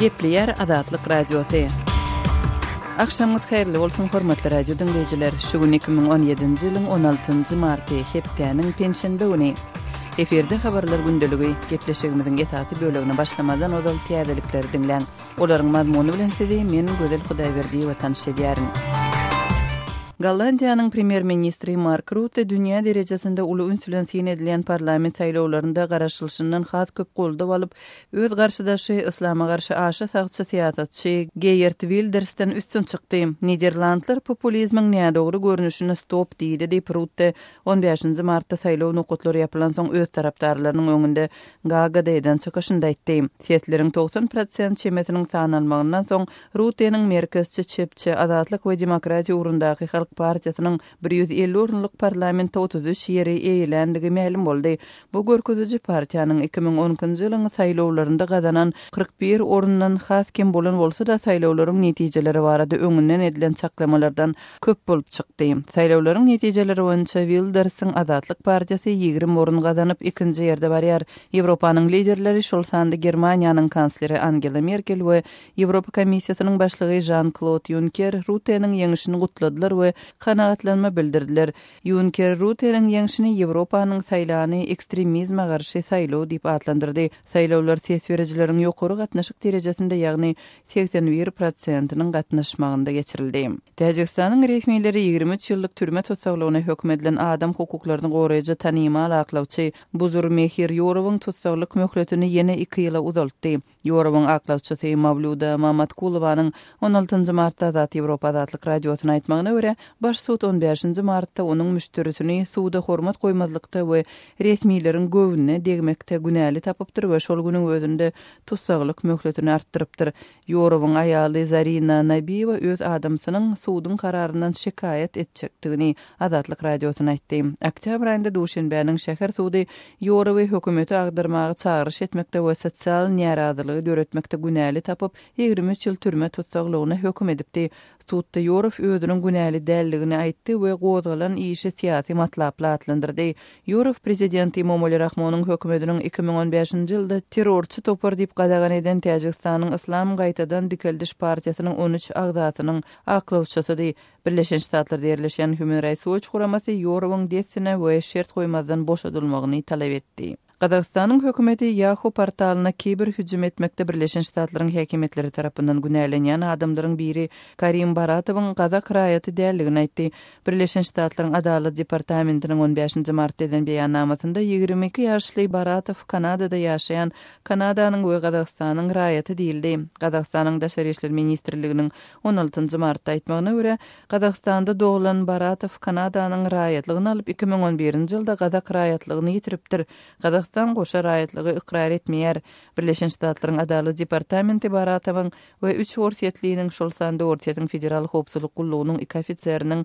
Gepliyer Adatlıq Radiyotu. Akşamız xayirli olsun, hormatlı radiyo Şu gün 2017-ci ilin 16-ci marti heptianin pension bevuni. Eferde habarlar gündeligi gepleşegimizin getahati bölövna başlamadan odol tiyadaliklar dünnlein. Olaryň mazmuny bilen menin men gudel Hudaýberdi gudel Gallandiyanın primer ministri Mark Rutte dünya derecesində ulu ünsülən sin edilən parlament saylovlarında qarşılışından xat köp qoldu alıb öz qarşıdaşı İslamğa qarşı aşı sağçı siyasətçi Geert Wildersdən üstün çıxdı. Niderlandlar populizmin nə doğru görünüşünü stop deyildi deyib Rutte 15-ci martda saylov nöqtələri yapılan son öz tərəfdarlarının önündə gaga deyən çıxışında itdi. Siyasətlərin 90% çemətinin sağlanmasından son Rutte-nin merkəzçi çepçi adalətlik və demokratiya uğrunda Halk Partiýasynyň 150 orunlyk parlamentde 33 ýere eýilendigi mälim boldy. Bu görkezüji partiýanyň 2010-njy ýylyň saýlawlarynda gazanan 41 orundan has kim bolan bolsa da saýlawlaryň netijeleri barada öňünden edilen çaklamalardan köp bolup çykdy. Saýlawlaryň netijeleri boýunça Wildersiň Azatlyk Partiýasy 20 orun gazanyp 2-nji ýerde barýar. Ýewropanyň liderleri şol sanda Germaniýanyň kansleri Angela Merkel we Ýewropa komissiýasynyň başlygy Jean-Claude Juncker Rutenyň ýeňişini gutladylar we kanaatlanma bildirdiler. Yunker Rutenin yengşini Evropanın saylani ekstremizma garşi saylo dip atlandirdi. Saylovlar ses vericilerin yokoru gatnaşık derecesinde yagni 81%-nin gatnaşmağında geçirildi. Tajikistanın resmiyleri 23 yıllık türme tutsaqlığına hükmedilen adam hukuklarını qorayıcı tanima alaqlavçi Buzur Mehir Yorovun tutsaqlık möhletini yene 2 yıla uzaltdi. Yorovun aqlavçi Mavluda Mamatkulovanın 16 martta Zat Evropa Azatlık Radiosuna aytmagyna öre baş sud 15-nji martda onuň müşterisini suda hormat goýmazlykda we resmiýetleriň gowunyna degmekde günäli tapypdyr we şol günüň özünde tutsaglyk möhletini artdyrypdyr. Yorowyň aýaly Zarina Nabiýewa öz adamsynyň sudun kararından şikayet etjekdigini Azatlyk radiosuna aýtdy. Oktýabr aýynda Duşenbäniň şäher sudy Yorowy hökümeti agdyrmagy çağırış etmekde we sosial näraýdylygy döretmekde günäli tapyp 23 ýyl türme tutsaglygyna hökm edipdi. institutda Yorov ödünün günäli dälligini aýtdy we gozgalan işi siyasi matlapla atlandyrdy. Yorov prezident Imomoly Rahmonyň hökümetiniň 2015-nji ýylda terrorçy topar diýip gadagan eden Täjikistanyň Islam gaýtadan dikeldiş 13 agzatynyň aklawçysydy. Birleşen Ştatlar derleşen Human Rights Watch guramasy Yorovyň destine we şert goýmazdan boşadylmagyny talap etdi. Qazaqstanın hökuməti Yahoo portalına kiber hücum etməkdə Birləşmiş Ştatların hökumətləri tərəfindən günəylənən adamların biri Karim Baratovun Qazaq rayonu dəyərliyini aytdı. Birləşmiş Ştatların Adalet Departamentinin 15-ci martdan bəyanatında 22 yaşlı Baratov Kanadada yaşayan Kanadanın və Qazaqstanın rayonu deyildi. Qazaqstanın Dışişlər işlər Ministrliyinin 16-cı martda aytmağına görə Qazaqstanda doğulan Baratov Kanadanın rayonluğunu alıb 2011-ci ildə Qazaq rayonluğunu yitiribdir. Qazaq Afganistan goşa raýatlygy ikrar etmeýär. Birleşen Ştatlaryň Adalet Departamenti baratawyň we üç ortetliniň şol sanda ortetiň federal howpsuzlyk gullugynyň iki ofitseriniň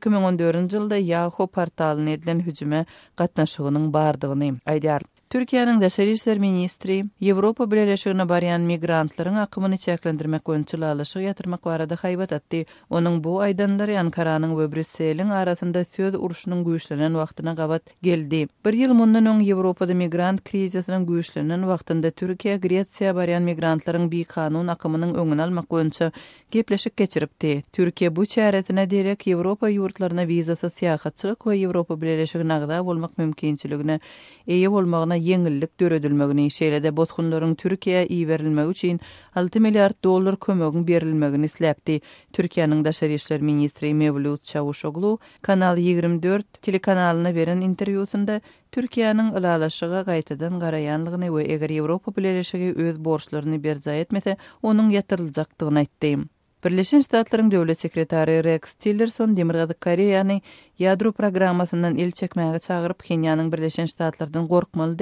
2014-nji ýylda Yahoo portalyna edilen hüjüme gatnaşygynyň bardygyny aýdýar. Türkiýanyň Daşary işler ministri Ýewropa bilenleşigine barýan migrantlaryň akymyny çäklendirmek üçin laýyşy ýatyrmak barada haýbat etdi. Onuň bu aýdanlary Ankaranyň we Brüsseliň arasynda söz uruşynyň güýçlenen wagtyna gabat geldi. Bir ýyl mundan öň Ýewropada migrant krizisiniň güýçlenen wagtynda Türkiýa Gretsiýa barýan migrantlaryň bi kanun akymynyň öňüne almak üçin gepleşip geçiripdi. Türkiýa bu çäretine derek Ýewropa ýurtlaryna wizasy syýahatçylyk we Ýewropa bilenleşigine agda bolmak mümkinçiligine eýe bolmagyna yengillik döredilmegini, şeýlede botxunlaryň Türkiýeye iýerilmegi üçin 6 milliard dollar kömegini berilmegini islepdi. Türkiýanyň daşary işler ministri Mevlut Çavuşoglu Kanal 24 telekanalyna beren interwýusunda Türkiýanyň ılalaşygy gaýtadan garaýanlygyny we eger Ýewropa bilelişigi öz borçlaryny berjä etmese, onuň ýatyrylacakdygyny aýtdy. Birleşen Ştatlaryň döwlet sekretary Rex Tillerson Demirgazy Koreýany Ядро programmasyndan il çekmäge чагырып, Kenýanyň Birleşen Ştatlarynyň gorkmaly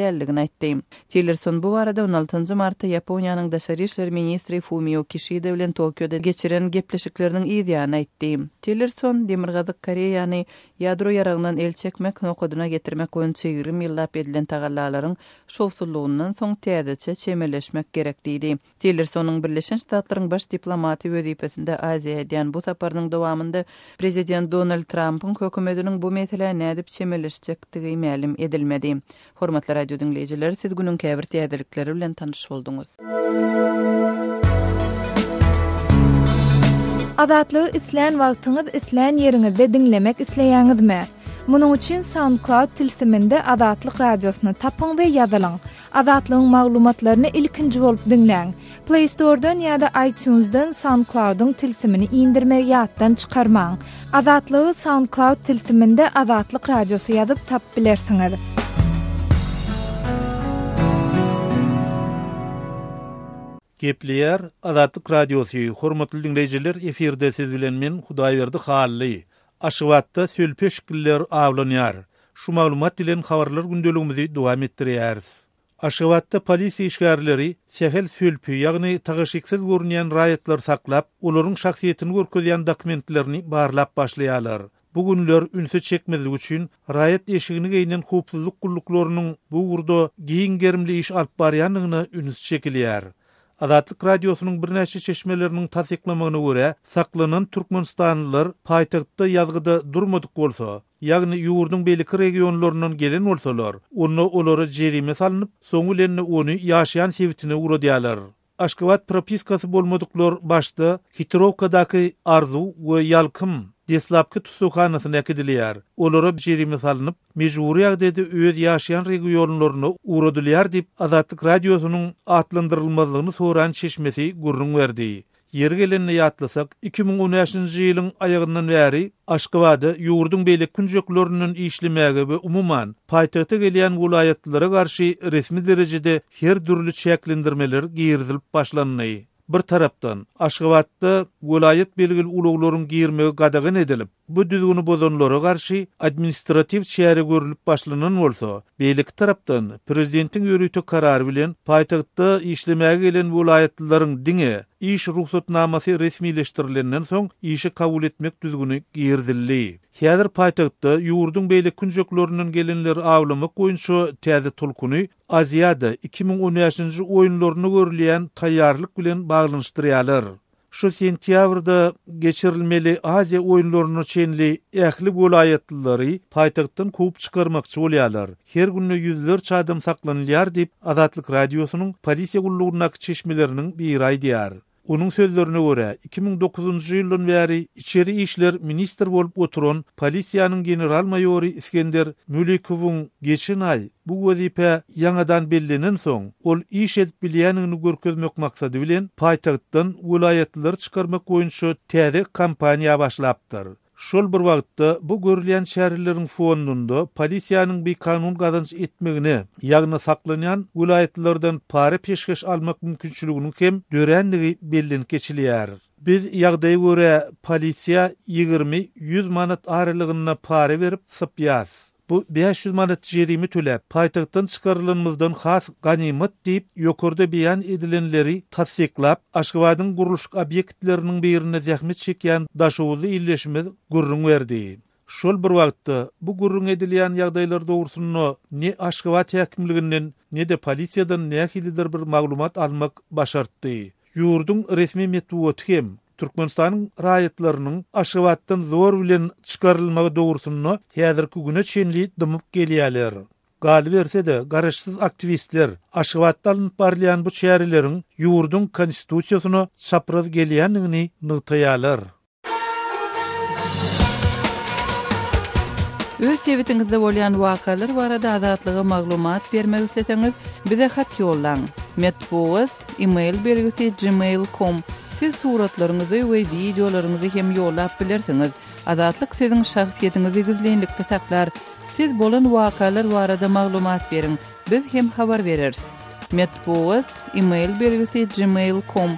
Tillerson bu barada 16-njy martda Ýaponiýanyň ministri Fumio Kishida bilen Tokyoda geçiren gepleşikleriniň ýa-da Tillerson Demirgazyk Koreýany ýadro ýaragynyň el çekmek nokudyna getirmek goýun 20 edilen tagallalaryň şowsullugundan soň täzeçe çemeleşmek gerek baş diplomaty we diýipesinde Aziýa bu prezident Donald hökümetiniň bu meselä nädip çemeleşjekdigi mälim edilmedi. Hormatly radio dinleyijileri, siz günün käbir täzelikleri bilen tanış boldunuz. Adatly islän wagtyňyz islän ýeriňizde dinlemek isleýäňizmi? Munun üçin SoundCloud tilsiminde Adatlyk radiosyny tapyň we ýazylyň. azatlygyň maglumatlaryny ilkinji bolup dinläň. Play Store'dan ya da iTunes'dan SoundCloud'un tilsimini indirme yaddan çıkarman. Azatlığı SoundCloud tilsiminde Azatlık radiosu yazıp tap bilersiniz. Gepliyer Azatlık Radyosu hormatly dinleyijiler efirde siz bilen men Hudaýberdi Hally. Aşgabatda sülpeş güller awlanýar. Şu maglumat bilen habarlar gündeligimizi dowam etdirýäris. Aşgabatda polisi işgärleri sehel sülpü, ýagny tagyşyksyz görünýän raýatlar saklap, ulurun şahsiýetini görkezýän dokumentlerini barlap başlaýarlar. Bu günler ünsü çekmedi üçün rayet eşiğini geyinen hupluluk kulluklarının bu gurdo giyin germli iş alp baryanını ünsü çekiliyer. Azatlyk radiosynyň birnäçe çeşmelerini tasdiklamagyna görä, saklanan türkmenistanlylar paýtagtda ýazgyda durmadyk bolsa, ýagny ýurdun belki regionlarynyň gelen bolsalar, onu olary jerime salynyp, sonu bilen onu ýaşaýan sewitine uradýarlar. Aşkavat propiskası bolmadıklar başta Hitrovka'daki arzu ve yalkım Deslapki tutukhanasını ekidiliyar. Olara bir şeyri misalınıp, mecburi dedi öz yaşayan regionlarını uğradiliyar dip Azatlık Radyosu'nun atlandırılmazlığını soran çeşmesi gurrun verdi. Yergelenni yatlasak, 2013-nji ýylyň veri, bäri Aşgabatda ýurdun beýle künjeklerinin işlemegi we umuman paýtagta gelýän gulaýatlara garşy resmi derejede her dürli çäklendirmeler giyirzilip başlanýy. Bir tarapdan Aşgabatda golaýet belgil uluglaryň giyirmegi gadagyny edilip, bu düzgunu bozunlary garşy administrativ çäre görülip başlanan bolsa, beýlik tarapdan prezidentiň örüti karary bilen paýtagtda işlemäge gelen welaýetlilerin dingi iş ruhsatnamasy resmileşdirilenden soň işi kabul etmek düzgünü girdilli. Häzir paýtagtda ýurdun beýlik künjeklerinden gelenler awlamy goýunşu täze tulkuny Aziýada 2010-njy oýunlaryny görülýän taýýarlyk bilen baglanyşdyrýarlar. Şu sentýabrda geçirilmeli Aziýa oýunlaryna çenli ähli welaýetçileri paýtagtdan kowup çykarmakçy bolýarlar. Her günnä ýüzler çadym saklanýar dip Azadlyk radiosynyň polisiýa gulluguna geçişmeleriniň bir diyar. Onun sözlerine göre 2009-njy ýylyň içeri işler minister bolup oturun, polisiýanyň general mayory Iskender Mülikovun geçin ay bu wezipe yanadan bellinin soň ol iş edip bilýänini görkezmek maksady bilen paýtagtdan wilayetler çykarmak boýunça täze kampaniýa başlapdyr. Şol bir wagtda bu görülýän şäherlerin fondunda polisiýanyň bir kanun gadanç etmegine, ýagny saklanýan ulaýatlardan para peşkeş almak mümkinçiliginiň kem dörenligi bellin geçilýär. Biz ýagdaýy görä polisiýa 20-100 manat aralygyna para berip sypýas. Bu 500 manat jerimi tölep, paýtagtyn çykarylanmyzdan has ganymat diýip ýokurda beýan edilenleri tassyklap, Aşgabatyň guruluş obýektleriniň birini zähmet çekýän daşowly ýyllaşmy gurrun berdi. Şol bir wagtda bu gurrun edilýän ýagdaýlar dogrusyny ne Aşgabat häkimliginden, ne de polisiýadan nähili bir maglumat almak başartdy. Yurdun resmi metuwatı Türkmenistanyň raýatlarynyň Aşgabatdan zor bilen çykarylmagy dogrusyny häzirki güne çenli dymyp gelýärler. Gal berse de garaşsyz aktivistler Aşgabatdan parlayan bu şäherleriň ýurdun konstitusiýasyny çapraz gelýänligini nygtaýarlar. Öz sevitinizde bolyan wakalar Varada azatlygy maglumat bermek isleseňiz, bize hat ýollaň. e email belgisi gmail.com. Siz suratlarınızı ve videolarınızı hem yollap bilirsiniz. Azatlık sizin şahsiyetinizi gizlenlikte saklar. Siz bolan vakalar var arada mağlumat verin. Biz hem haber veririz. Metbuat, email belgisi, gmail.com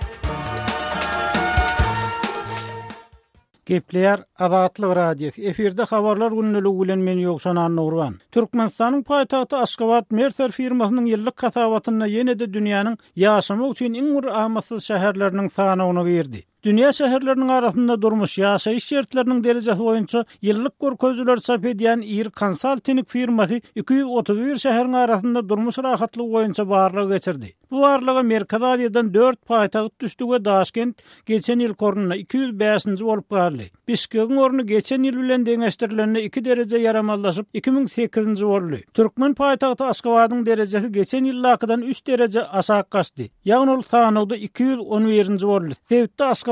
Gepleyer Azatlyk Radiosu efirde habarlar günnüligi bilen men ýokson anny urwan. Türkmenistanyň paýtagty Aşgabat Merser firmasynyň ýyllyk kasabatyna ýene-de dünýäniň ýaşamak üçin iň gur amasyz şäherleriniň sanawyna girdi. Dünya şehirlerinin arasında durmuş yaşa iş şehirlerinin derecesi oyuncu yıllık kur közüler sapi diyen İr Kansal Tinik firması 231 şehirin arasında durmuş rahatlı oyuncu bağırlığı geçirdi. Bu varlığı Merkadadiyadan 4 payta düştü ve daşkent geçen yıl korununa 205-ci olup gari. Bişkökün orunu geçen yıl bilen deneştirilerine 2 derece yaramallaşıp 2008-ci olu. Türkmen paytağıtı gıta askavadın derecesi geçen yıl lakıdan 3 derece asak kastı. Yağın ol sağın 211-ci olu.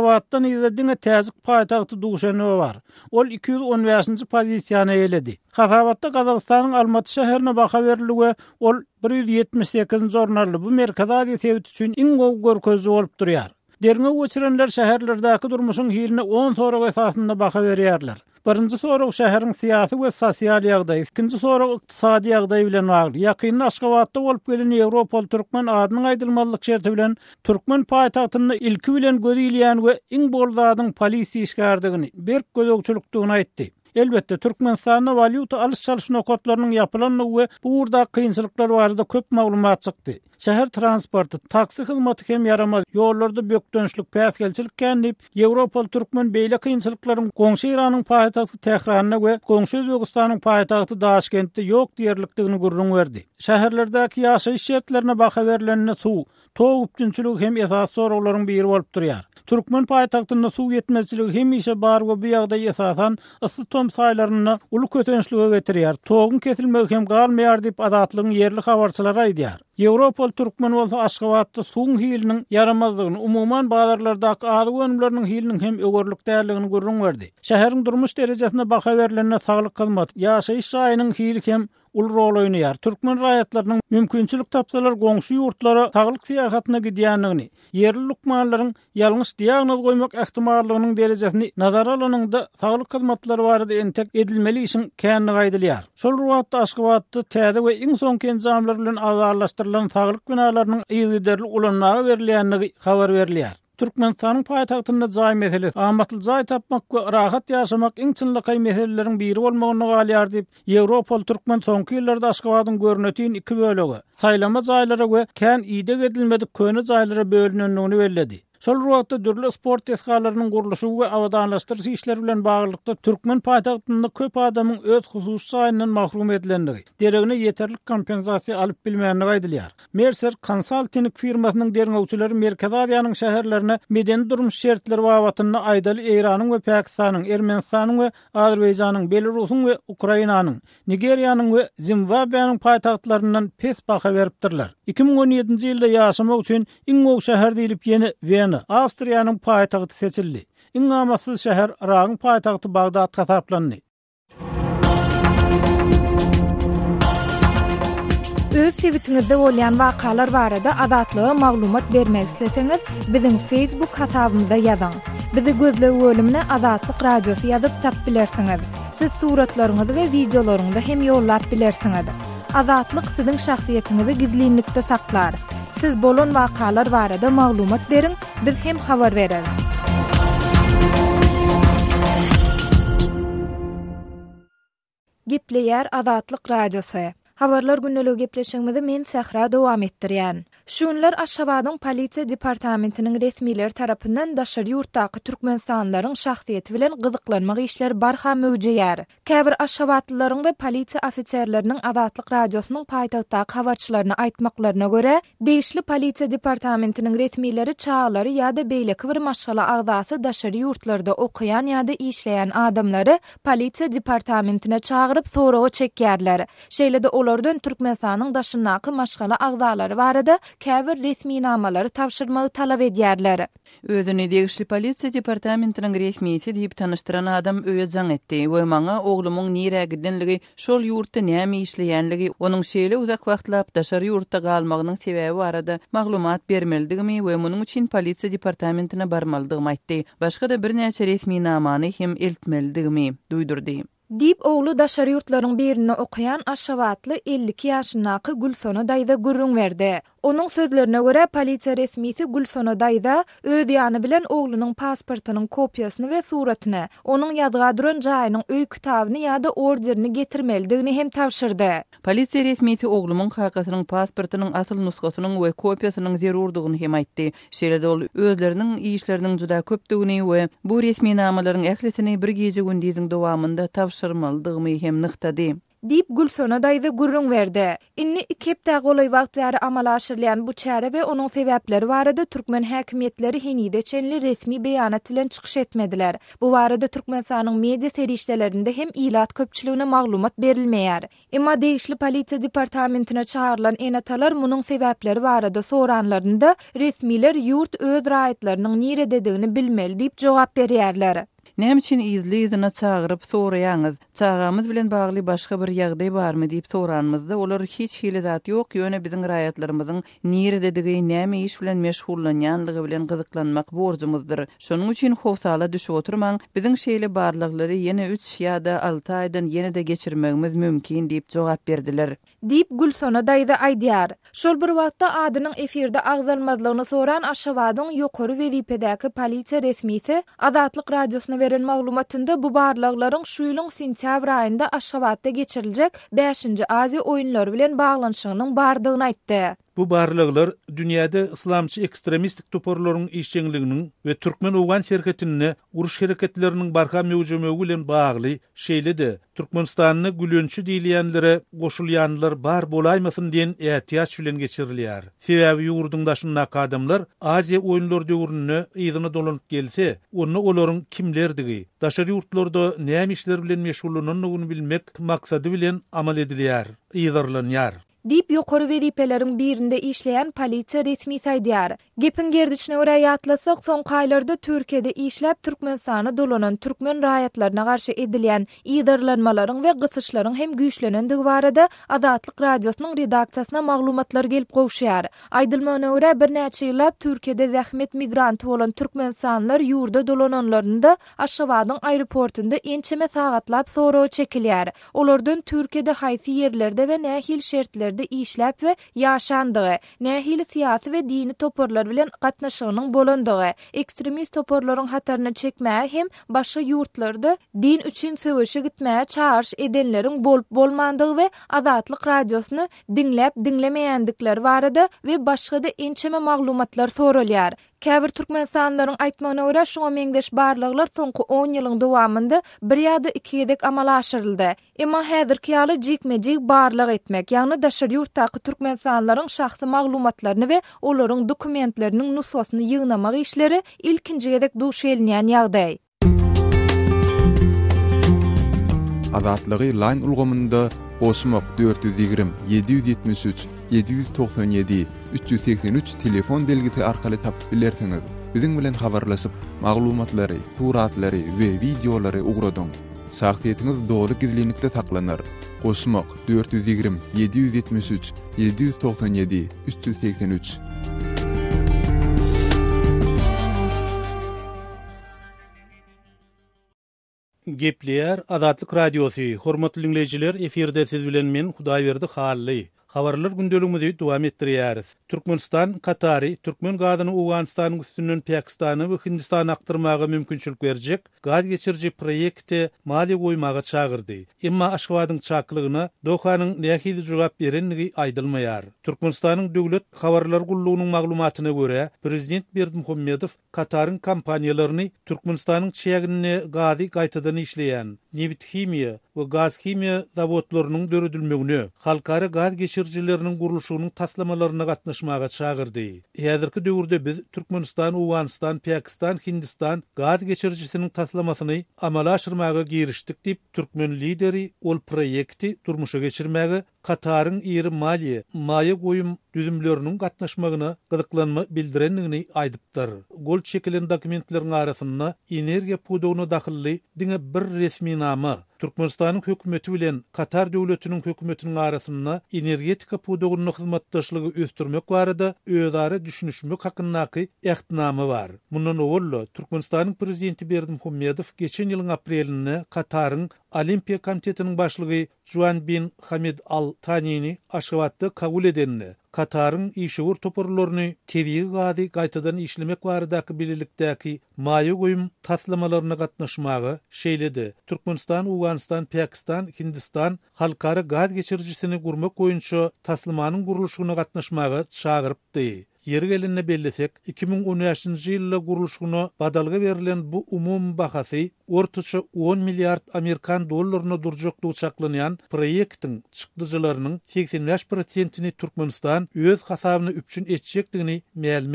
Islamabaddan izlediňe täzik paýtagty duşany bar. Ol 215-nji pozisiýany eledi. Hasabatda Gazagystanyň Almaty şäherine baha berilýär, ol 178-nji ornarly. Bu merkezde adi sebit üçin iň görközü görkezli bolup durýar. Derňe öçürenler şäherlerdäki durmuşyň 10 soraga esasında baha berýärler. Birinji sorag şähäriň sähyl we sosial ýagdaýy, ikinji sorag ykdysady ýagdaý bilen bagly. Ýakyn Narskow atly bolup gelen Ewropol Türkmen adynyň aydylmaly şerti bilen Türkmen paýtahtyny ilki bilen görülen we ing bolwarlaryň polisi işgärdigini, bir gözöwçülükdigini aytti. Elbette Türkmen sahna valyuta alış çalış nokotlarının yapılanı ve bu urda kıyınçılıklar vardı köp malumat çıktı. Şehir transportu, taksi hizmeti hem yaramaz. Yollarda büyük dönüşlük, pek gelçilik kendip, Avrupalı Türkmen beyle kıyınçılıkların Konşu İran'ın payetası Tehran'a ve Konşu Dugustan'ın Daşkent'te yok diyerlikliğini gururunu verdi. Şehirlerdeki yaşayış yetlerine baka verilenine su, Toğup hem esas sorguların biri yeri olup Türkmen su yetmezçilik hem işe bar ve bu yağda ısı tom saylarını ulu kötönçlüğü getiriyar. Togun kesilmek hem kalmayar deyip adatlığın yerli havarçılar aydiyar. Yevropol Türkmen olsa aşkı vartı suğun hiilinin umuman bağlarlarda ak adı hem ögörlük değerliğini gürrün verdi. Şehirin durmuş derecesine baka verilerine sağlık kılmadı. Yaşayış sayının hiilik hem ul rol oynayar. Türkmen raýatlarynyň mümkinçilik tapsalar goňşy ýurtlara taglyk syýahatyna gidýänligini, ýerli lukmanlaryň ýalňyş diýanyny goýmak ähtimallygynyň derejesini nazara alanda taglyk hyzmatlary barada entek edilmeli üçin käni gaýdylýar. Şol wagtda aşgabatda täze we iň soň kyn zamlar bilen agarlaşdyrylan taglyk binalarynyň ýygyderli ulanlary berilýändigi habar berilýär. Türkmenistanyň paýtagtynda jaý meseli, amatly jaý tapmak we rahat ýaşamak iň çynly kymetliläriň biri bolmagyny galýar diýip, Ýewropa Türkmen soňky ýyllarda Aşgabatyň görnütin iki bölegi, saýlama jaýlara we kän iýde edilmedik köne jaýlara bölünenligini belledi. Sol ruhatda dürlü sport tesgalarının kuruluşu ve avadanlaştırısı işler bilen bağırlıkta Türkmen payitahtında köp adamın öz hususu sayının mahrum edilendiği. Derevine yeterlik kompensasiya alıp bilmeyenlik aydılıyar. Mercer, konsaltinik firmasının derin avuçuları Merkez Adiyanın şehirlerine meden durmuş şeritler vavatına aydalı Eyranın ve Pakistan'ın, Ermenistan'ın ve Azerbaycan'ın, Belarus'un ve Ukrayna'nın, Nigeria'nın ve Zimbabwe'nin payitahtlarından pes baka veriptirler. 2017-ci ilde yaşama uçun ingo şehir deyilip yeni Vienna ýylyny Awstriýanyň paýtagty seçildi. Iň namatsyz şäher Iraň paýtagty Bagdad gatarplandy. Öz sivitinizde olyan vakalar varada adatlığı mağlumat vermek isteseniz, bizim Facebook hasabımıza yazan. Bizi gözle uölümüne adatlıq radyosu yazıp tap bilersiniz. Siz suratlarınızı ve videolarınızı hem yollar bilersiniz. Adatlıq sizin şahsiyetinizi gizliyinlikte saklar. siz bolon va varada maglumat berin, biz hem havar verin. Gipleyer Azatlik Radiosi Havarlar günnelo gepleşenmede men səxra dowam etdirýän. Şunlar Aşşabadyň polisiýa departamentiniň resmiler tarapyndan daşary ýurtdaky türkmen sanlaryň şahsyýeti bilen gyzyklanmagy işler barha möjüýär. Käbir Aşşabatlylaryň we polisiýa ofitserleriniň Adatlyk radiosynyň paýtagtda habarçylaryna aýtmaklaryna görä, degişli polisiýa departamentiniň resmiýetleri çağlary ýa-da beýleki bir maşgala agdasy daşary ýurtlarda okuyan ýa-da işleýän adamlary polisiýa departamentine çağıryp sorag çekýärler. Şeýle-de Olardan Türkmen sahanyň daşynaky maşgala agdalary barada käbir resmi namalary tapşyrmagy talap edýärler. Özüni degişli polisiýa departamentiniň resmi ýetdiýip tanyşdyran adam öýe jaň etdi. We maňa oglumyň şol ýurtda näme işleýänligi, onuň şeýle uzak wagtlap daşar ýurtda galmagynyň sebäbi barada maglumat bermeldigimi we munyň üçin polisiýa departamentine barmaldygymy aýtdy. Başga-da birnäçe resmi namany hem iltmeldigimi duýdurdy. Dip oğlu daşary yurtlaryň birini okuyan aşşawatly 52 ýaşynaky Gülsona daýda gurrun berdi. Onun sözlerine göre polisiya resmisi Gulsonodayda Dayda öz bilen oğlunun pasportının kopyasını ve suratını, onun yazgadron cahinin öy kitabını ya da orderini getirmelidigini hem tavşırdı. Polisiya resmisi oğlumun kakasının pasportının asıl nuskasının ve kopyasının zerurduğunu hem aytti. de ol özlerinin iyişlerinin cüda köptüğünü ve bu resmi namaların əhlisini bir gece gündizin devamında tavşırmalıdığımı hem nıhtadi. dip gulsona daýdy gurrun berdi. Inni kep täg olay wagtlary amalaşyrlan bu çäre we onuň sebäpleri barada türkmen häkimetleri henide çenli resmi beýanat bilen çykyş etmediler. Bu barada türkmensanyň media serişdelerinde hem ilat köpçüligine maglumat berilmeýär. Emma degişli polisiýa departamentine çağırylan enatalar munyň sebäpleri barada soranlarynda resmiler ýurt öz raýatlarynyň nire dediğini bilmeli diýip jogap berýärler. Näme üçin izli izine çağırıp soraýanyz? Çağamyz bilen bagly başga bir ýagdaý barmy diýip soranmyzda olar hiç hili zat ýok, ýöne biziň raýatlarymyzyň dedigi näme iş bilen meşhullanýanlygy bilen gyzyklanmak borçumuzdyr. Şonuň üçin howsala düşüp oturmaň, biziň şeýle barlyklary ýene 3 ýa-da 6 aýdan ýene-de geçirmegimiz mümkin diýip jogap berdiler. Dip Gulsona daýda aýdýar. Şol bir wagtda adynyň efirde agzalmazlygyny soran Aşawadyň ýokary wezipedäki polisiýa resmiýeti Adatlyk radiosyna beren maglumatynda bu barlaglaryň şu ýylyň sentýabr aýynda Aşawadda geçiriljek 5-nji Aziýa oýunlary bilen baglanşygynyň bardygyny aýtdy. Bu barlıqlar dünýäde islamçy ekstremistik toparlaryň işçiliginiň we türkmen owgan serketinini uruş hereketleriniň barha mewjudy bilen bagly şeýledi. Türkmenistanyny gülünçü diýilýänlere goşulýanlar bar bolaýmasyn diýen ehtiýaç bilen geçirilýär. Sebäbi ýurdundaşyň nakadymlar Aziýa oýunlar döwrüne ýygyny dolanyp gelse, onu olaryň kimlerdigi, daşary ýurtlarda näme işler bilen meşgullanyny bilmek maksady bilen amal edilýär. Ýygyrlanýar. dip yukarı vedipelerin birinde işleyen polisi resmi saydiyar. Gepin gerdişine oraya yatlasak, son kaylarda Türkiye'de işlep Türkmen sahanı dolanan Türkmen rayetlerine karşı edilen iyidarlanmaların ve gısışların hem güçlenen duvarı da Adatlık Radyosu'nun redaktasına mağlumatlar gelip kovuşuyar. Aydılmağına oraya bir neçe yıllap Türkiye'de zahmet migranti olan Türkmen sahanlar yurda dolananlarında Aşıvadın aeroportunda ençeme sağatlap soru çekiliyar. Olardın Türkiye'de haysi yerlerde ve nehil şertlerde ýerde işläp we ýaşandygy, nähili siýasy we dini toparlar bilen gatnaşygynyň bolandygy, ekstremist toparlaryň hatarna çekme hem başga ýurtlarda din üçin söwüşe gitmäge çaýarş edenleriň bolup bolmandygy we adatlyk radiosyny dinläp dinlemeýändikler barada we başga-da ençeme maglumatlar soralýar. Käbir türkmen sanlaryň aýtmagyna görä şu meňdeş barlyklar soňky 10 ýylyň dowamında bir ýa-da iki ýedik amala aşyryldy. Emma häzir kiýaly jikmejik barlyk etmek, ýagny daşary ýurtdaky türkmen sanlaryň şahsy maglumatlaryny we olaryň dokumentleriniň nusgasyny ýygnamak işleri ilkinji ýedik duş elinýän ýagdaý. Adatlary Line ulgamynda 797-383 telefon belgisi arkali tap bilersiniz. Bizin bilen xabarlaşıp, mağlumatları, suratları ve videoları uğradın. Şahsiyetiniz doğru gizlilikte saklanır. Qoşmaq 420-773-797-383 Gepliyer Azatlyk Radiosu. Hormatly dinleyijiler, efirde siz bilen men Hudaýberdi haýly Havarlar gündelümüzi duam ettiriyariz. Türkmenistan, Katari, Türkmen gazını Uganistan'ın üstünün Pakistan'ı ve Hindistan'ı aktırmağa mümkünçülük verecek, gaz geçirici proyekti mali koymağa çağırdı. İmma aşkavadın çaklığına Doha'nın neyekiydi cevap yerinliği aydılmayar. Türkmenistan'ın dövlet Havarlar gulluğunun maglumatına göre Prezident Berdim Hommedov Katar'ın kampanyalarını Türkmenistan'ın çeğinini gazi gaitadini işleyen nevit himiya we gaz himiya davotlarının döredilmegini, halkary gaz geçirjilerinin guruluşynyň taslamalaryna gatnaşmaga çağırdy. Häzirki döwürde biz Türkmenistan, Uganistan, Pakistan, Hindistan gaz geçirjisiniň taslamasyny amalaşdyrmaga girişdik dip türkmen lideri ol proýekti durmuşa geçirmäge Katarın iri Mali, Maya goyum düzümlörünün gatnaşmagyny gyzyklanma bildirenligini aýdypdyr. Gol çekilen dokumentlerin arasynda energiýa pudugyny dahilli diňe bir resmi namy Türkmenistanyň hökümeti bilen Katar döwletiniň hökümetiniň arasynda energetika pudugyny hyzmatdaşlygy ösdürmek barada öýdary düşünüşmek hakynaky ähtnamy bar. Mundan owurly Türkmenistanyň prezidenti Berdim Hummedow geçen ýylyň aprelinde Katarın Olimpiya komitetiniň başlygy Juan bin Hamid Al Tanini aşgabatda kabul edenini Katarın işiwur topurlarını tebiyi gadi qaytadan işlemek varidaki birlikdaki mayo goyum taslamalarına katnaşmağı şeyledi. Türkmenistan, Uganistan, Pakistan, Hindistan halqarı qad geçiricisini gurmak oyuncu taslamanın guruluşuna katnaşmağı çağırıp Yeri gelinne bellesek, 2013-nji ýylda guruluşyna badalga berilen bu umum bahasy ortaça 10 milliard amerikan dollaryna durjak duçaklanýan proýektiň çykdyjylarynyň 85%-ni Türkmenistan öz hasabyny üçin etjekdigini ma'lum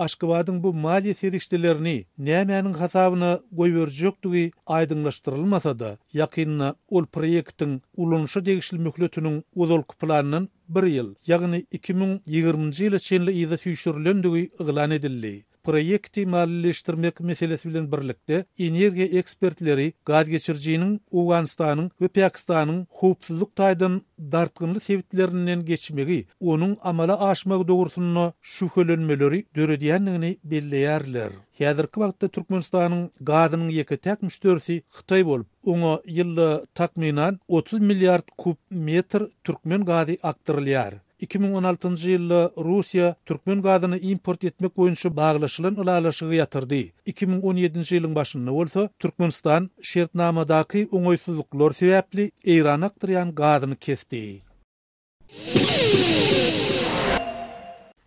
Aşkıvadın bu mali serişdilerini nəmənin xasabına qoyverjik dugi aydınlaştırılmasa da, yaqinna ol proýektiň ulunşu degişli mükletünün ulul kıplarının bir yıl, ýagny 2020-ci ilə çenli izi süyşürlendugi ıqlan edildi. proyekti malleştirmek meselesi bilen birlikde energi ekspertleri gaz geçirjinin Uganistanın we Pakistanın hupsuzluk taýdan dartgynly sebitlerinden geçmegi, onuň amala aşmagy dogrusyny şükülenmeleri döredýänligini belläýärler. Häzirki wagtda Türkmenistanyň gazynyň 2 täk müşterisi Hitaý bolup, oňa ýylly takminan 30 milliard kub metr türkmen gazy aktarylýar. 2016-njy ýylda Russiýa türkmen gazyny import etmek boýunça baglaşylan ulaşygy ýatyrdy. 2017-nji ýylyň başynda bolsa Türkmenistan şertnamadaky öňüňsizlikler sebäpli Eýran aktyrýan gazyny kesdi.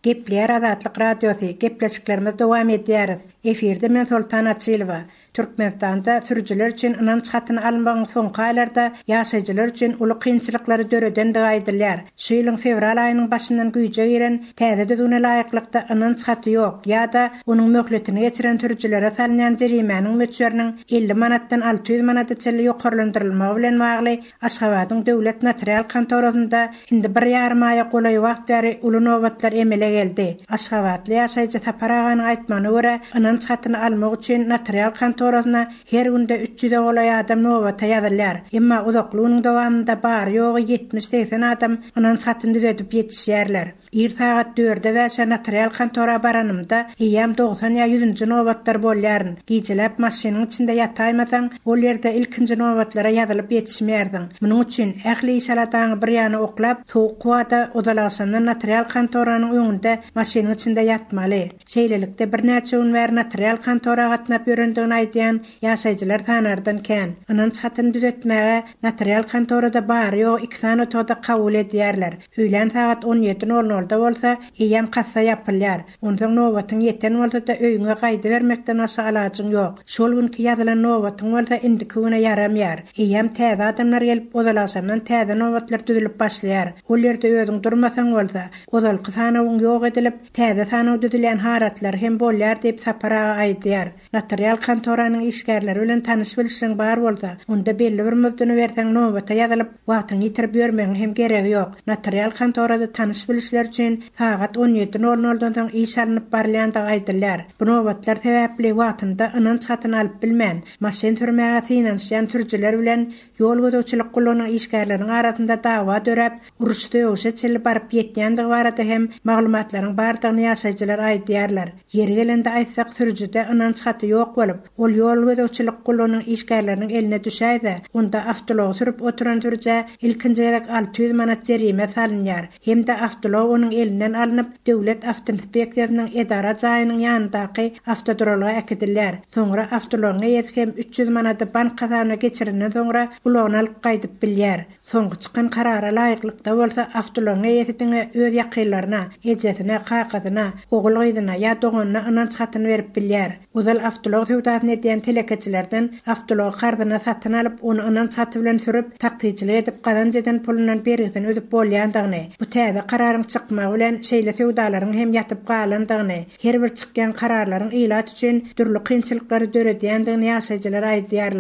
Gepler adatlyk radiosy, gepleşiklerimiz dowam edýär. Eferde men Sultan Açylova. Türkmenistanda sürücüler üçin ynan çatyny almagyň soň kaýlarda ýaşajylar üçin uly kynçylyklary döreden de aýdylar. Şeýleň fevral aýynyň başyndan güýçe giren täze döwlet laýyklykda ynan çaty ýok, ýa-da onuň möhletini geçiren sürücülere salynan jerimanyň möçüriniň 50 manatdan 600 manata çyly ýokarlandyrylma bilen bagly Aşgabatyň döwlet natural kontorunda indi 1,5 aýa golaý wagt veri uly novatlar emele geldi. Aşgabatly ýaşajy taparağanyň aýtmagyna görä ynan çatyny almak üçin natural kontor laboratoriyasına her günde 300 olay adam nova tayadırlar. Emma uzoqluğunun davamında bar yoğu 70-80 adam onun satın düzötüp yetişerler. Ir saat 4-de we şana trel kantora baranymda iýem 90 ýa 100-nji nowatlar bolýaryn. Giçilep maşynyň içinde ýataýmasaň, ol ýerde ilkinji nowatlara ýazylyp ýetişmeýärdin. Munyň üçin ähli şalatany bir ýany oklap, soğuk kuwada odalasyndan natrial kantoranyň öňünde maşynyň içinde ýatmaly. Şeýlelikde bir näçe gün wär natrial kantora gatnap ýörendigini aýdýan ýaşajylar tanardan kän. Onuň çatyny düzeltmäge natrial kantorada bar ýok 2 sany toda kabul edýärler. Öýlen saat 17:00 bolda bolsa, iýem gatsa ýapylýar. Onda nowatyň ýeten bolsa da öýüňe gaýda bermekden asa alaçyň ýok. Şol günki ýadylan nowatyň bolsa indi köwüne yaramýar. Iýem täze adamlar gelip odalasa, men täze nowatlar düzülip başlaýar. Ol ýerde öýüň durmasaň bolsa, odal gysanawyň ýok edilip, täze sanaw düzülen haratlar hem bolýar diýip sapara aýdýar. Natural kantoranyň işgärleri bilen tanış bilsin bar bolsa, onda belli bir müddetini berdiň nowata ýadylyp, wagtyny ýetirip bermegiň hem gerek ýok. Natural kantorada tanış bilişler üçin saat 17.00-dan soň işlenip barlandy aýdylar. Bu nowatlar täwäpli wagtynda ynan çatyn alyp bilmän. Maşyn türmäge finansiýan türjiler bilen ýol gödäçilik gullanan işgärleriň arasynda dawa döräp, uruşda ýoşa çelip barap ýetýändigi barada hem maglumatlaryň bardygyny ýaşajylar aýdýarlar. Ýer aýtsak türjide ynan çaty ýok bolup, ol ýol gödäçilik gullanan işgärleriň eline düşäýdi. Onda awtolog sürüp oturan türje ilkinji gerek 600 manat jerime salynýar. Hemde awtolog onun elinden alınıp devlet avtomobillerinin edara cayının yanındaki avtodrolga ekidiler. Sonra avtodrolga yetkem 300 manada bank kazanına geçirinin sonra ulağına alıp kaydıp bilyer. Sonu çıkan karara layıklıkta olsa aftulonga yetitine öz yakıllarına, ecetine, kakadına, oğuluydına ya doğunna anan çatın verip bilyer. Uzal aftulog tüvdat ne diyen telekeçilerden aftulog kardına satın alıp onu anan çatıvlan sürüp taktikçile edip kazancıdan polunan berisin ödüp bol yandagne. Bu tada kararın ulan şeyle tüvdaların hem yatıp kalandagne. Her bir çıkan kararların ilat için dürlü kinçilikleri dörü diyen diyen diyen diyen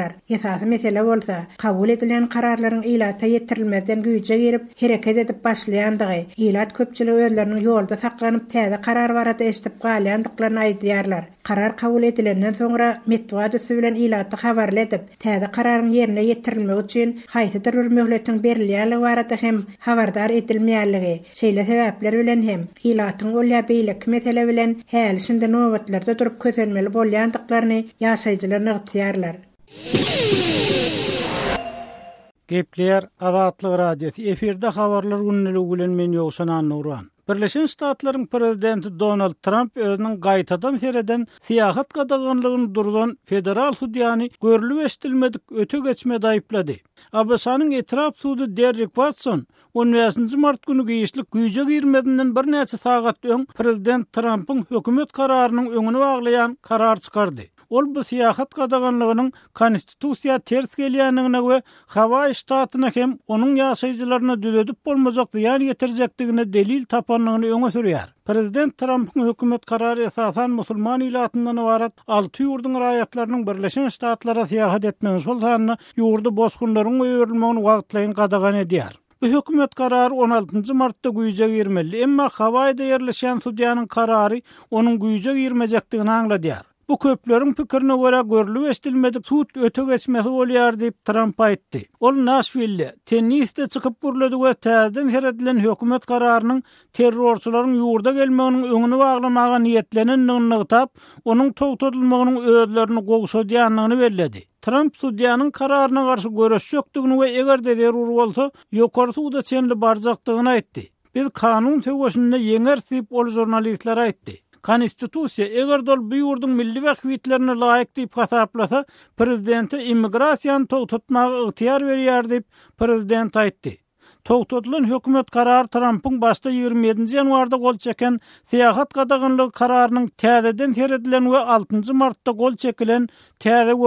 diyen diyen yetirilmeden güýçe berip hereket edip başlaýandygy, ýelat köpçüligi öňlerini ýolda saklanyp täze karar barada eşdip galandyklaryny aýdýarlar. Karar kabul edilenden soňra Metwa düsü bilen ýelatdy edip, täze kararyň ýerine ýetirilmegi üçin haýsy durur möhletiň berilýärligi barada hem habardar edilmeýärligi, şeýle täwäpler bilen hem ýelatyň ölä beýlik mesele bilen häl şinde nowatlarda durup köterilmeli bolýandyklaryny ýaşaýjylaryna ýetýärler. Yeah. Gepler Azatlyk radiosu eferde habarlar günnüli bilen men ýogsan Nurwan. Birleşen prezidenti Donald Trump özüniň gaýtadan hereden siýahat gadagynlygyny durulan federal sudyany görülüp eşdilmedik öte geçme daýyplady. ABŞ-nyň etiraf sudy Derrick Watson 19 mart günü giyişlik güýje girmedinden bir näçe sagat ön, prezident Trumpın hökümet kararynyň öňüni baglaýan karar çykardy. ol bu siyahat gadaganlygynyň konstitusiya ters gelýänligine we hawa ýaşatyna hem onuň ýaşaýjylaryna düzedip bolmazak diýen ýetirjekdigine delil tapanlygyny öňe sürýär. Prezident Trumpyň hökümet karary esasan musulman ýaşatyndan ibaret 6 ýurduň raýatlarynyň Birleşen Ştatlara siyahat etmegi şol ýurdu bosgunlaryň öýürilmegini wagtlaýan qadagan edýär. Bu hökümet kararı 16-njy martda güýjek girmeli Emma Hawaiýda ýerleşen sudyanyň karary onuň güýjek ýermejekdigini aňladýar. Bu köplörün pikirini wara görlü westilmedik tut ötök etmeli bolýar diýip Trump aýtdy. Ol Nashville, tenniste çykyp gurlady we tazden her edilen hökümet kararynyň terrorçularyň ýurda gelmegini öňüne baglamagy niýetlenen nugnygy tap, onuň togtodylmagynyň öýdlerini gowşa diýanyny berledi. Trump sudyanyň kararyna garşy görüş ýokdygyny we eger de terror bolsa, ýokary suda çenli barjakdygyny aýtdy. Bir kanun töwüşünde ýeňer tip ol jurnalistlere aýtdy. Konstitusiýa eger dol bu ýurdun milli we hukuklaryna laýyk diýip hasaplasa, prezidenti immigrasiýany togtutmagy ýetiar berýär diýip prezident aýtdy. Togtutlan hökümet karary Trumpyň başda 27-nji ýanwarda gol çeken syýahat gadagynlygy kararynyň täzeden heredilen we 6-njy martda gol çekilen täze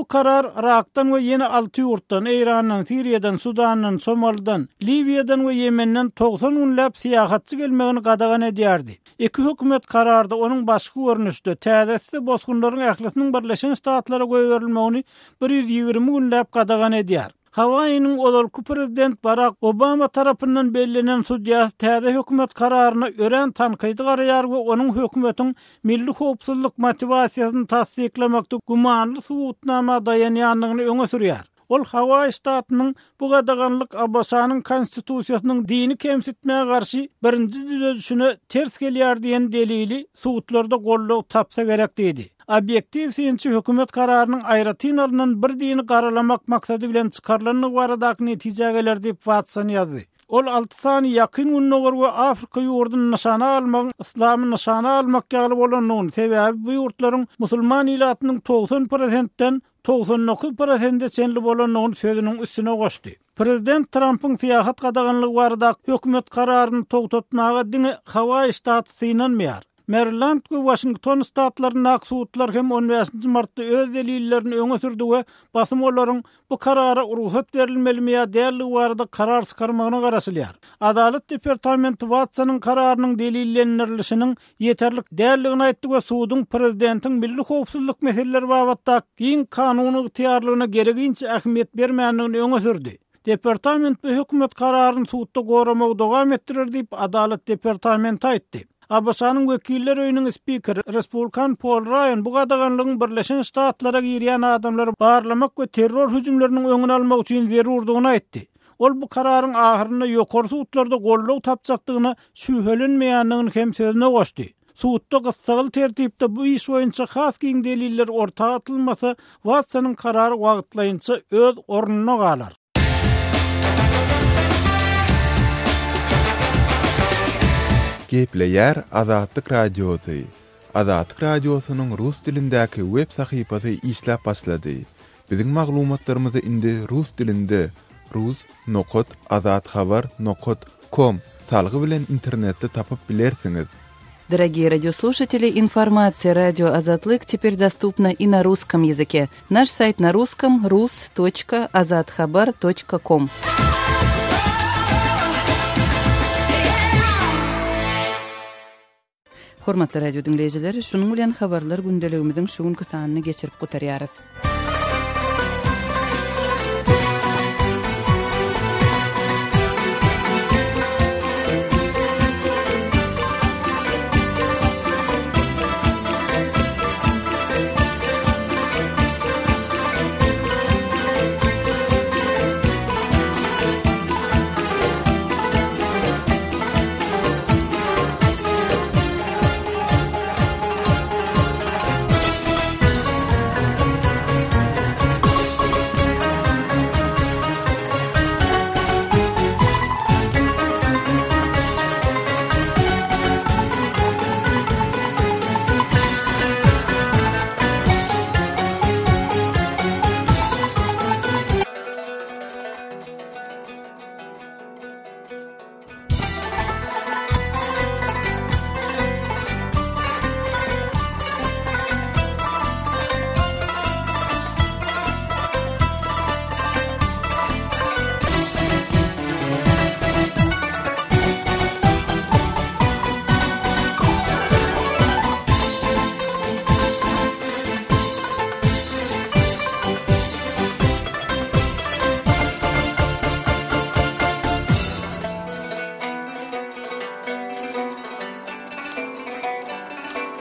Bu karar Irak'tan ve yeni altı yurttan, Eyran'dan, Siriye'den, Sudan'dan, Somali'dan, Livya'dan ve Yemen'den 90 unlap siyahatçı gelmeğini qadagan ediyardi. Eki hükümet kararda onun başkı görünüştü, tədəsli bozgunların əklisinin birleşen statlara qoyverilmeğini 120 unlap qadagan ediyar. Hawaiinin olal prezident Barack Obama tarapından bellenen sudya täze hökümet kararyna ören tanqydy qarayar, we onuň hökümetiň milli howpsuzlyk motivasiýasyny tassyklamakda gumanlı suwutnama daýanyanyny öňe sürýär. Ol Hawaii ştatynyň bu gadaganlyk abasanyň konstitusiýasynyň dini kemsitmäge garşy birinji düzüşüni ters geliyar diýen delili suwutlarda gollaw tapsa gerek diýdi. objektiv sinçi hükümet kararının ayratinalının bir dini karalamak maksadı bilen çıkarlarını varadak neticagelar deyip Watson yazdı. Ol 6 sani yakın unna ve Afrika yurdun nişana almak, İslam'ın nişana almak gali olan nun. bu yurtların musulman ilatının 90 prosentten 99 prosentde senli olan nun sözünün üstüne koştu. Prezident Trump'ın siyahat qadaganlığı varadak hükümet kararını toqtotmağa dini hava iştahat Maryland we Washington statlarynyň aksutlar hem 19 martda öz delillerini öňe sürdi we basym bu karara ruhsat berilmeli ýa derli warda karar çykarmagyna garaşylýar. Adalet departamenti Watsonyň kararynyň delillendirilişiniň ýeterlik derligini aýtdy we suwdyň prezidentiň milli howpsuzlyk meseleleri babatda giň kanuny ýetirligine gereginçe ähmiýet bermeýändigini öňe sürdi. Departament bu hükümet kararını suutta goramog dogam ettirir deyip Adalet Departamenti aytti. Abasanın vekiller öyünün speaker Respublikan Paul Ryan bu qadağanlığın birleşen statlara giriyen adamları bağırlamak ve terror hücumlarının önünü almak için veri urduğunu Ol bu kararın ahirinde yokorsu utlarda gollu tapcaktığına sühölün meyanlığın kemserine koştu. Suutta gıssağıl tertipte bu iş oyunca khaskin deliller orta atılmasa vatsanın kararı vaatlayınca öz ornuna galar. gepleýär Azatlyk radiosy. Azatlyk radiosynyň rus dilindäki web sahypasy işläp başlady. Biziň maglumatlarymyzy indi rus dilinde rus.azathabar.com salgy bilen internetde tapyp bilersiňiz. Дорогие радиослушатели, информация радио «Азатлык» теперь доступна и на русском языке. Наш сайт на русском – rus.azathabar.com. Hormatly radio dinleyijileri, şunun bilen habarlar gündeligimiziň şu günki sanyny geçirip gutaryarys.